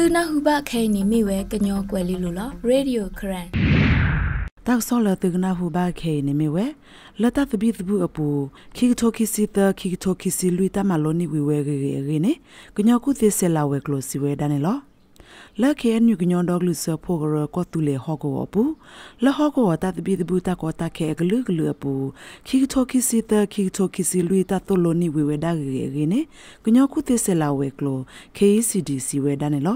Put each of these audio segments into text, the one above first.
သူနာဟုဘခဲနေမိဝဲကညောကွယ်လီလိုလားရေဒီယိုခရန်တောက်စောလသူနာဟုဘခဲနေမိဝဲလတသဘီသဘူးအပူခိကထိုခိစီတခိကထိုခိစီလူတမလောနီဝဲရေရေနေကညောကုသစ်ဆလာဝဲကလိုစီဝဲဒါနေလော le ke nyu gnyon dog lu se pho gro ko tu le ho go bu le ho go ta bi de bu ta ko ta ke g lu g lu bu ki to ki si ta ki to ki si lu ta to lo ni wi we da ge ge ne gnyo ku te se la we klo ke si di si we da ne lo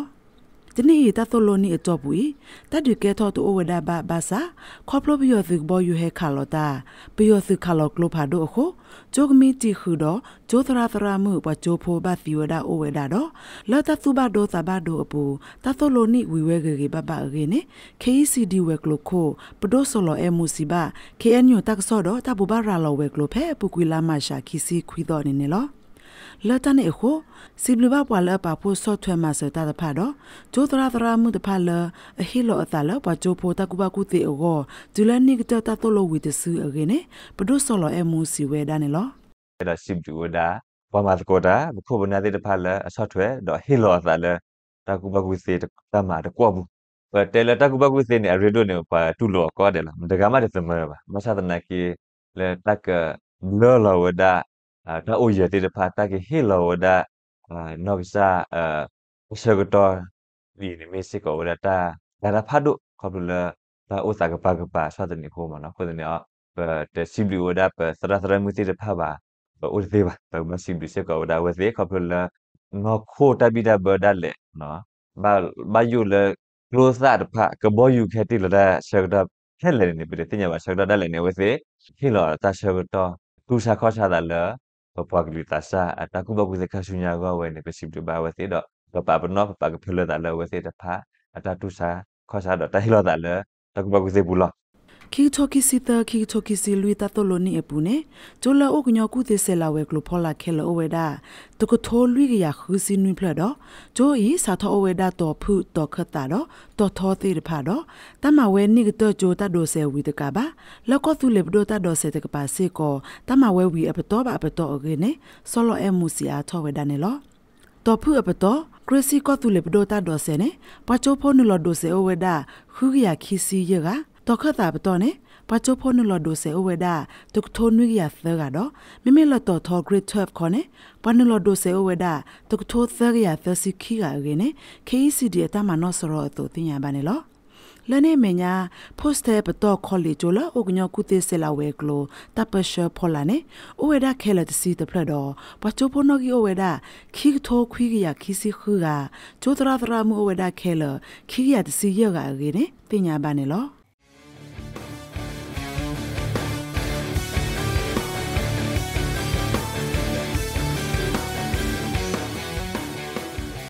ဒနီတာသလိုနီအတော့ဘူးတတ်ဒီကဲထောတူအဝဒဘာဘာစာခေါပလိုဘီယောသဘောယူဟဲခါလောတာဘီယောသခါလောကလိုဖာဒိုအခုဂျိုဂမီတီခူတော့ဂျိုသရာသရာမှုပဂျိုဖိုဘသီဝဒအဝဒတော့လောတာသူဘဒိုသဘဒိုအပူတသလိုနီဝီဝဲဂေဂေဘဘဂေနေ KCD ဝဲကလိုခိုပဒိုဆိုလောအမှုစီဘ KNU တက်ဆော့တော့တဘူဘရာလောဝဲကလိုဖဲပူကွီလာမရှာခီစီခွီတော့နေနေလောလတ်တနေခိုစီဘလဘပွာလပပုဆော့ထွဲမှာစတာတဖတော့ဂျိုသရသရမှုတဖလအဟီလိုအသလပဂျိုဖိုတကူဘကူတီအောဂျူလနိကတတတလိုဝီတဆူအဂေနေပဒုဆော်လအမှုစီဝဲဒါနေလောအဲ့ဒါစီဘဂျူဒါပမတ်ကောတာဘခုဘနာတိတဖလအဆော့ထွဲတော့ဟီလိုအသလတကူဘကူစီတမတကောဘူးဘာတဲလတကူဘကူစီနေအရီဒိုနေပါတူလောကောတယ်လားဒဂမတဲ့သမဘာမဆာတနာကီလေတက်လောလောဝဒါอ่าถ้าโอเยติดพาตากิเฮโลดาอ่านอกซาเอ่อเชกตอวีในเมซิโกวดาตาดาราพาดุขอบดุลตาโอซากะปากะปาชาตนิโคมานะคนเนี่ยเอ่อเตซิบลิวดาเปสระสระมุติดพาบาโอเซบาตมาซิบลิเซกวดาเวเซขอบดุลနော်ခိုတပိတာဘဒလေနော်ဘာဘာယူလေ close that ဖကဘောယူခဲတိလတဲ့ shut up ခဲလေနေပြီတင်ရပါ shut up တယ်နေဝစေခိလောတာ shut up သူစာခေါ်ချတာလေ probabilitasya ata ku bagu zeka sunya gua we ne pesip tu bawa se do ba pa bno pa ke phelo ta le we se ta pha ata tu sa kho sa do ta hilo ta le ta ku bagu ze bula ခီထိုကီစီတာခီထိုကီစီလူတာတလိုနီအပူနေဂျိုလာအိုကညောကူတေဆဲလာဝဲဂလိုဖောလာခဲလအဝဲဒါတကထိုလူကရခူစီနွိဖလတော့ဂျိုဤစာထောအဝဲဒါတော်ဖုတော်ခတာတော့တော်သောသေးတဖာတော့တမဝဲနိကတော့ဂျိုတတ်ဒိုဆဲဝီတကပါလောက်ကောသူလေဘဒိုတတ်ဒိုဆဲတကပါစေကောတမဝဲဝီအပတော်ပါအပတော်အကေနေဆောလောအမူစီအားထောဝဲဒါနေလောတော်ဖုအပတော်ကရစီကောသူလေဘဒိုတတ်ဒိုဆဲနေပချိုဖိုနူလောဒိုဆဲအဝဲဒါခူကရခီစီရကတော့ခတာပတော့နေပချိုဖုန်လဒိုဆေအဝေဒာတုကထုံနွေရသကတော့မိမိလတော်တော် grade 12ခေါ်နေပနလဒိုဆေအဝေဒာတုကထိုသရရသစီခိကရနေ KCD အတမနောစရောတို့တင်ရပါနေလောလနေမညာ post တဲ့ပတော့ college လာဥကညကုတိစလာဝဲကလိုတပ်ပရှဖော်လာနေအဝေဒခဲလက်စီတဖက်တော့ပချိုဖုန်နကီအဝေဒခိထိုခွိကရခိစီခူကချိုတရာတရာမှုအဝေဒခဲလခိရတစီရကရနေတင်ရပါနေလော